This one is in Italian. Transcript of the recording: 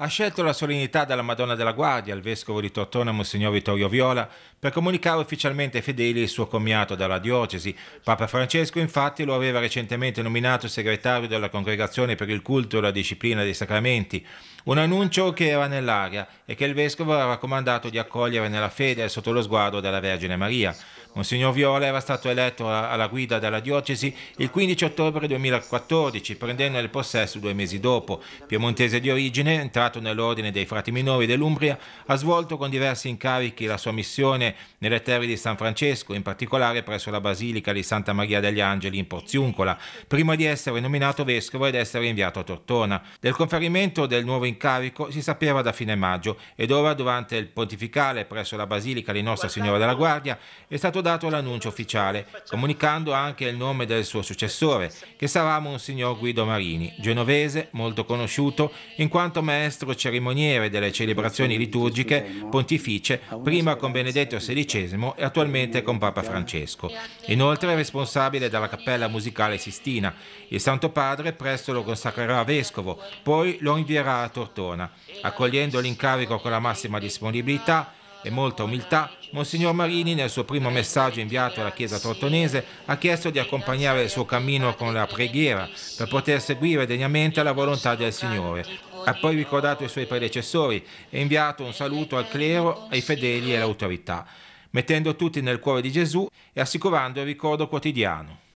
ha scelto la solennità della Madonna della Guardia, il vescovo di Tortona, Monsignor Vittorio Viola, per comunicare ufficialmente ai fedeli il suo commiato dalla diocesi. Papa Francesco infatti lo aveva recentemente nominato segretario della Congregazione per il culto e la disciplina dei sacramenti, un annuncio che era nell'aria e che il vescovo aveva comandato di accogliere nella fede sotto lo sguardo della Vergine Maria. Monsignor Viola era stato eletto alla guida della diocesi il 15 ottobre 2014, prendendo il possesso due mesi dopo. Piemontese di origine, entrato nell'ordine dei frati minori dell'Umbria, ha svolto con diversi incarichi la sua missione nelle terre di San Francesco, in particolare presso la Basilica di Santa Maria degli Angeli in Porziuncola, prima di essere nominato vescovo ed essere inviato a Tortona. Del conferimento del nuovo incarico si sapeva da fine maggio ed ora durante il pontificale presso la Basilica di Nostra Signora della Guardia è stato dato dato l'annuncio ufficiale, comunicando anche il nome del suo successore, che sarà Monsignor Guido Marini, genovese molto conosciuto in quanto maestro cerimoniere delle celebrazioni liturgiche pontificie, prima con Benedetto XVI e attualmente con Papa Francesco. Inoltre è responsabile della Cappella Musicale Sistina. Il Santo Padre presto lo consacrerà a vescovo, poi lo invierà a Tortona. Accogliendo l'incarico con la massima disponibilità, e molta umiltà, Monsignor Marini nel suo primo messaggio inviato alla Chiesa Tortonese ha chiesto di accompagnare il suo cammino con la preghiera per poter seguire degnamente la volontà del Signore. Ha poi ricordato i suoi predecessori e inviato un saluto al clero, ai fedeli e all'autorità, mettendo tutti nel cuore di Gesù e assicurando il ricordo quotidiano.